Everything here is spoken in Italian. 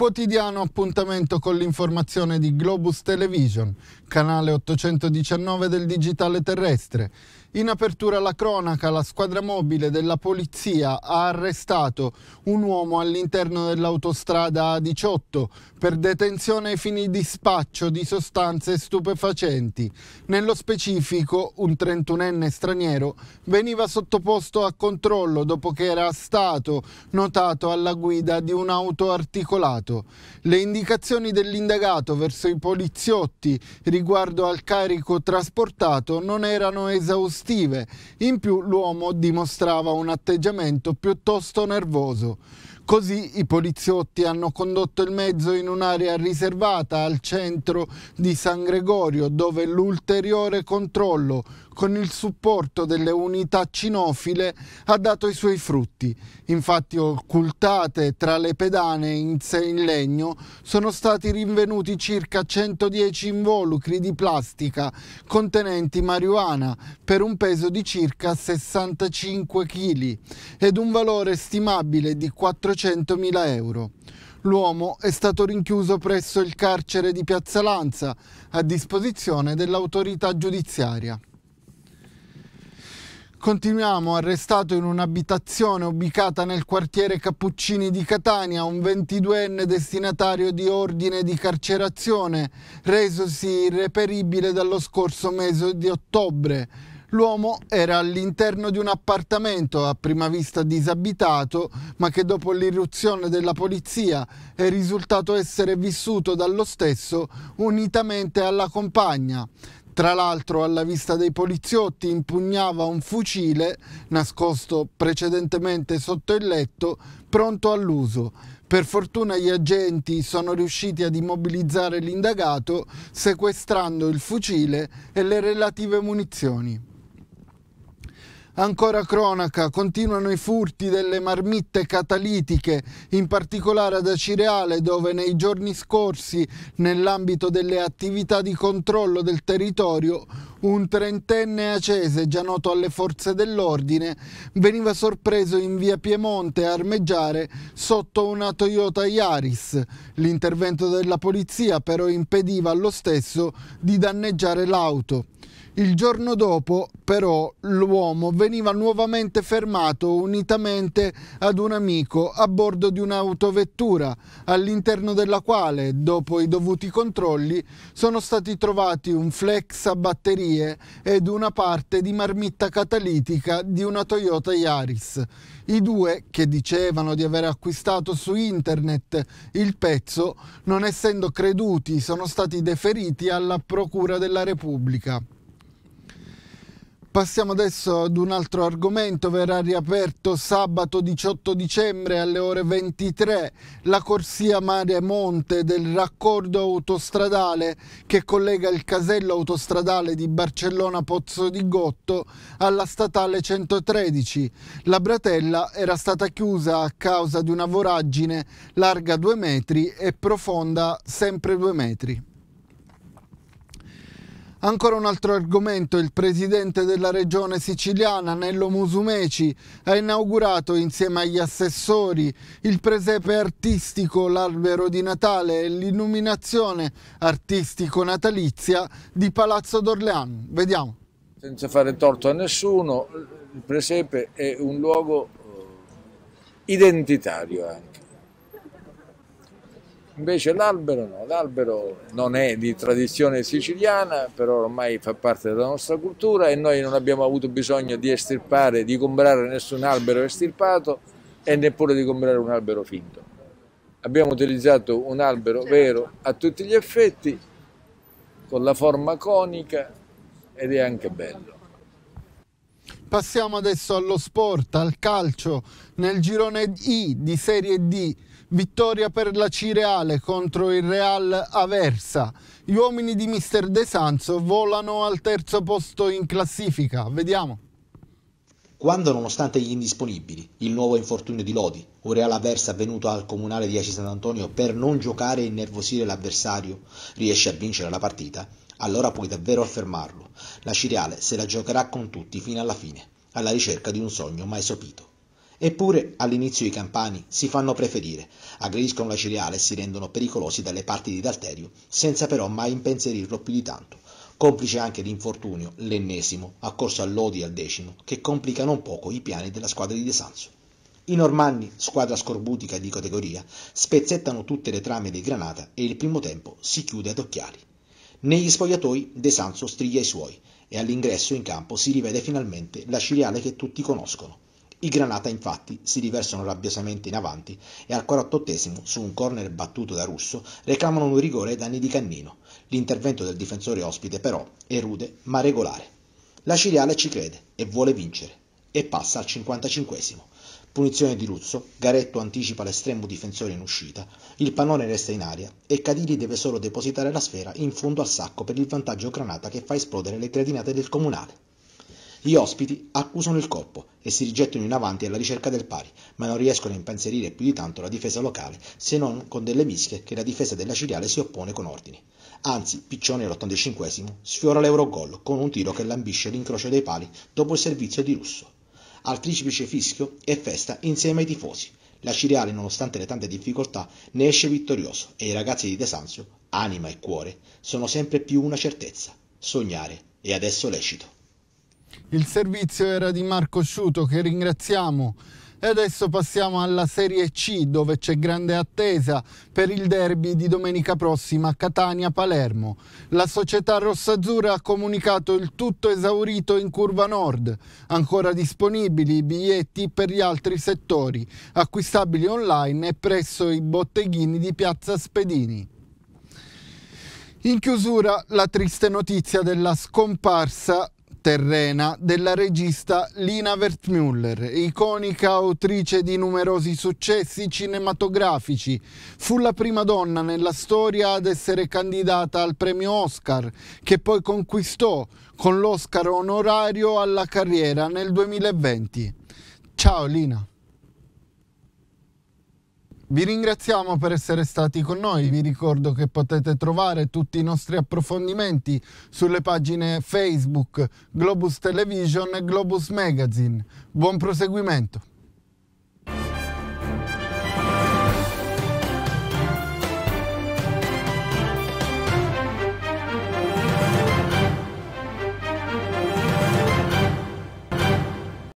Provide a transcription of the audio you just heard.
quotidiano appuntamento con l'informazione di Globus Television, canale 819 del digitale terrestre. In apertura alla cronaca, la squadra mobile della polizia ha arrestato un uomo all'interno dell'autostrada A18 per detenzione ai fini di spaccio di sostanze stupefacenti. Nello specifico, un 31enne straniero veniva sottoposto a controllo dopo che era stato notato alla guida di un auto articolato. Le indicazioni dell'indagato verso i poliziotti riguardo al carico trasportato non erano esaustive, in più l'uomo dimostrava un atteggiamento piuttosto nervoso. Così i poliziotti hanno condotto il mezzo in un'area riservata al centro di San Gregorio dove l'ulteriore controllo con il supporto delle unità cinofile ha dato i suoi frutti. Infatti occultate tra le pedane in, in legno sono stati rinvenuti circa 110 involucri di plastica contenenti marijuana per un peso di circa 65 kg ed un valore stimabile di 400.000 euro. L'uomo è stato rinchiuso presso il carcere di Piazza Lanza a disposizione dell'autorità giudiziaria. Continuiamo, arrestato in un'abitazione ubicata nel quartiere Cappuccini di Catania, un 22enne destinatario di ordine di carcerazione, resosi irreperibile dallo scorso mese di ottobre. L'uomo era all'interno di un appartamento a prima vista disabitato, ma che dopo l'irruzione della polizia è risultato essere vissuto dallo stesso unitamente alla compagna. Tra l'altro alla vista dei poliziotti impugnava un fucile nascosto precedentemente sotto il letto, pronto all'uso. Per fortuna gli agenti sono riusciti ad immobilizzare l'indagato sequestrando il fucile e le relative munizioni. Ancora cronaca, continuano i furti delle marmitte catalitiche, in particolare ad Acireale dove nei giorni scorsi, nell'ambito delle attività di controllo del territorio, un trentenne acese, già noto alle forze dell'ordine, veniva sorpreso in via Piemonte a armeggiare sotto una Toyota Yaris. L'intervento della polizia però impediva allo stesso di danneggiare l'auto. Il giorno dopo, però, l'uomo veniva nuovamente fermato unitamente ad un amico a bordo di un'autovettura, all'interno della quale, dopo i dovuti controlli, sono stati trovati un flex a batterie ed una parte di marmitta catalitica di una Toyota Yaris. I due, che dicevano di aver acquistato su internet il pezzo, non essendo creduti, sono stati deferiti alla Procura della Repubblica. Passiamo adesso ad un altro argomento, verrà riaperto sabato 18 dicembre alle ore 23 la corsia Mare Monte del raccordo autostradale che collega il casello autostradale di Barcellona Pozzo di Gotto alla statale 113. La bratella era stata chiusa a causa di una voragine larga 2 metri e profonda sempre 2 metri. Ancora un altro argomento, il presidente della regione siciliana Nello Musumeci ha inaugurato insieme agli assessori il presepe artistico, l'albero di Natale e l'illuminazione artistico-natalizia di Palazzo d'Orleano. Vediamo. Senza fare torto a nessuno, il presepe è un luogo eh, identitario anche Invece l'albero no, l'albero non è di tradizione siciliana, però ormai fa parte della nostra cultura e noi non abbiamo avuto bisogno di estirpare, di comprare nessun albero estirpato e neppure di comprare un albero finto. Abbiamo utilizzato un albero certo. vero a tutti gli effetti, con la forma conica ed è anche bello. Passiamo adesso allo sport, al calcio. Nel girone I di Serie D, vittoria per la Cireale contro il Real Aversa. Gli uomini di Mister De Sanso volano al terzo posto in classifica. Vediamo. Quando, nonostante gli indisponibili, il nuovo infortunio di Lodi, un Real Aversa venuto al comunale di Aci Sant'Antonio per non giocare e innervosire l'avversario, riesce a vincere la partita, allora puoi davvero affermarlo. La Cireale se la giocherà con tutti fino alla fine, alla ricerca di un sogno mai sopito. Eppure all'inizio i campani si fanno preferire, aggrediscono la Cireale e si rendono pericolosi dalle parti di Dalterio, senza però mai impensierirlo più di tanto. Complice anche l'infortunio, l'ennesimo, accorso all'Odi al decimo, che complica non poco i piani della squadra di De Sanso. I normanni, squadra scorbutica di categoria, spezzettano tutte le trame dei Granata e il primo tempo si chiude ad occhiali. Negli spogliatoi De Sanso striglia i suoi e all'ingresso in campo si rivede finalmente la ciriale che tutti conoscono. I Granata infatti si riversano rabbiosamente in avanti e al 48 su un corner battuto da Russo, reclamano un rigore ai danni di Cannino. L'intervento del difensore ospite però è rude ma regolare. La Ciriale ci crede e vuole vincere e passa al 55 esimo Punizione di Ruzzo, Garetto anticipa l'estremo difensore in uscita, il pannone resta in aria e Cadiri deve solo depositare la sfera in fondo al sacco per il vantaggio granata che fa esplodere le gradinate del comunale. Gli ospiti accusano il colpo e si rigettano in avanti alla ricerca del pari, ma non riescono a impensierire più di tanto la difesa locale, se non con delle mischie che la difesa della Ciriale si oppone con ordini. Anzi, Piccione all'85 sfiora l'Eurogol con un tiro che lambisce l'incrocio dei pali dopo il servizio di Russo. Al triplice fischio e festa insieme ai tifosi. La Cireale, nonostante le tante difficoltà, ne esce vittorioso e i ragazzi di De Sanzio, anima e cuore, sono sempre più una certezza. Sognare è adesso lecito. Il servizio era di Marco Sciuto che ringraziamo. E adesso passiamo alla Serie C dove c'è grande attesa per il derby di domenica prossima a Catania-Palermo. La società rossazzurra ha comunicato il tutto esaurito in curva nord. Ancora disponibili i biglietti per gli altri settori, acquistabili online e presso i botteghini di Piazza Spedini. In chiusura la triste notizia della scomparsa terrena della regista Lina Wertmüller, iconica autrice di numerosi successi cinematografici. Fu la prima donna nella storia ad essere candidata al premio Oscar, che poi conquistò con l'Oscar onorario alla carriera nel 2020. Ciao Lina. Vi ringraziamo per essere stati con noi, vi ricordo che potete trovare tutti i nostri approfondimenti sulle pagine Facebook Globus Television e Globus Magazine. Buon proseguimento!